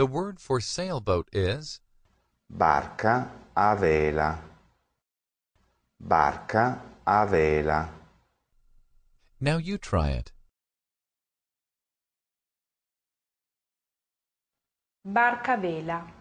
The word for sailboat is barca a vela. Barca a vela. Now you try it. Barca vela.